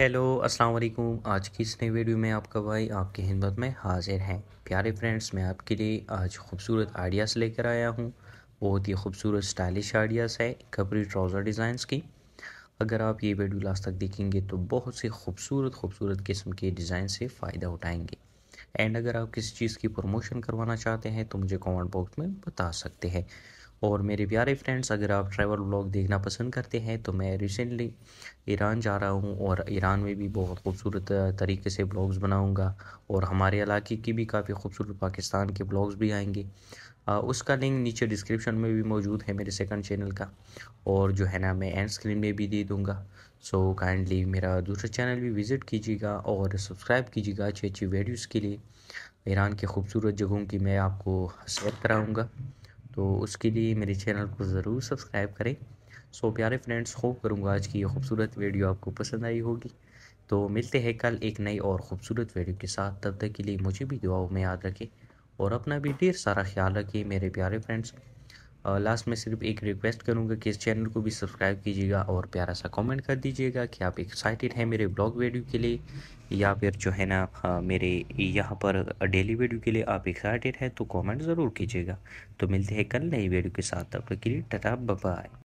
hello अस्सलाम वालेकुम आज की इस नई वीडियो में आपका भाई आपकी हिम्मत में हाजिर हैं प्यारे फ्रेंड्स मैं आपके लिए आज खूबसूरत आइडियाज़ लेकर आया हूँ बहुत ही खूबसूरत स्टाइलिश आइडियाज़ है कपड़ी ट्राउज़र डिज़ाइंस की अगर आप ये वीडियो लास्ट तक देखेंगे तो बहुत से खूबसूरत खूबसूरत किस्म के डिज़ाइन से फ़ायदा उठाएँगे एंड अगर आप किसी चीज़ की प्रमोशन करवाना चाहते हैं तो मुझे कॉमेंट बॉक्स में बता सकते हैं और मेरे प्यारे फ्रेंड्स अगर आप ट्रैवल व्लॉग देखना पसंद करते हैं तो मैं रिसेंटली ईरान जा रहा हूँ और ईरान में भी बहुत खूबसूरत तरीके से ब्लॉग्स बनाऊँगा और हमारे इलाके की भी काफ़ी खूबसूरत पाकिस्तान के ब्लॉग्स भी आएंगे उसका लिंक नीचे डिस्क्रिप्शन में भी मौजूद है मेरे सेकंड चैनल का और जो है ना मैं एंड स्क्रीन में भी दे दूँगा सो काइंडली मेरा दूसरा चैनल भी विज़िट कीजिएगा और सब्सक्राइब कीजिएगा अच्छी अच्छी वीडियोज़ के लिए ईरान के खूबसूरत जगहों की मैं आपको सैर कराऊँगा तो उसके लिए मेरे चैनल को ज़रूर सब्सक्राइब करें सो प्यारे फ्रेंड्स होप करूँगा आज की ये खूबसूरत वीडियो आपको पसंद आई होगी तो मिलते हैं कल एक नई और ख़ूबसूरत वीडियो के साथ तब तक के लिए मुझे भी दुआओं में याद रखें और अपना भी ढेर सारा ख्याल रखें मेरे प्यारे फ्रेंड्स लास्ट में सिर्फ एक रिक्वेस्ट करूँगा कि इस चैनल को भी सब्सक्राइब कीजिएगा और प्यारा सा कमेंट कर दीजिएगा कि आप एक्साइटेड हैं मेरे ब्लॉग वीडियो के लिए या फिर जो है ना मेरे यहाँ पर डेली वीडियो के लिए आप एक्साइटेड हैं तो कमेंट ज़रूर कीजिएगा तो मिलते हैं कल नई वीडियो के साथ तब तक के लिए टटा बाय